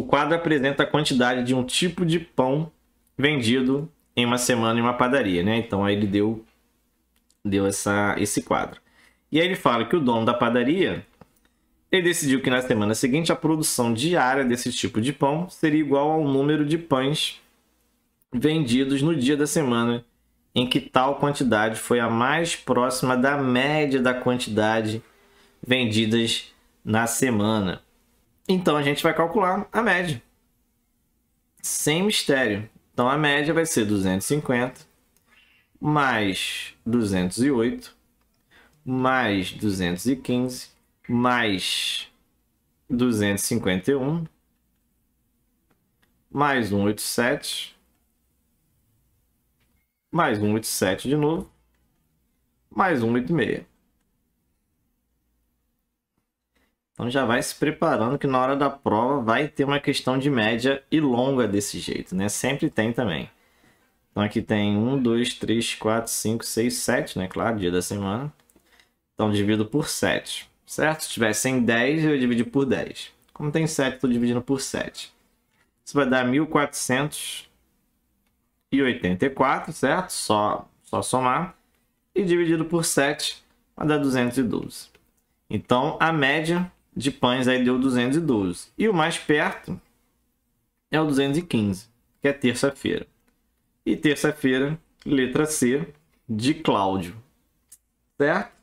O quadro apresenta a quantidade de um tipo de pão vendido em uma semana em uma padaria, né? Então aí ele deu, deu essa, esse quadro. E aí ele fala que o dono da padaria ele decidiu que na semana seguinte a produção diária desse tipo de pão seria igual ao número de pães vendidos no dia da semana em que tal quantidade foi a mais próxima da média da quantidade vendidas na semana. Então a gente vai calcular a média. Sem mistério. Então a média vai ser 250 mais 208 mais 215 mais 251 mais 187 mais 187 de novo mais 186. Então já vai se preparando que na hora da prova vai ter uma questão de média e longa desse jeito, né? Sempre tem também. Então aqui tem 1, 2, 3, 4, 5, 6, 7, né? Claro, dia da semana. Então divido por 7, certo? Se tivesse em 10, eu dividi por 10. Como tem 7, estou dividindo por 7. Isso vai dar 1.484, certo? Só, só somar. E dividido por 7 vai dar 212. Então a média de pães aí deu 212. E o mais perto é o 215, que é terça-feira. E terça-feira, letra C de Cláudio. Certo?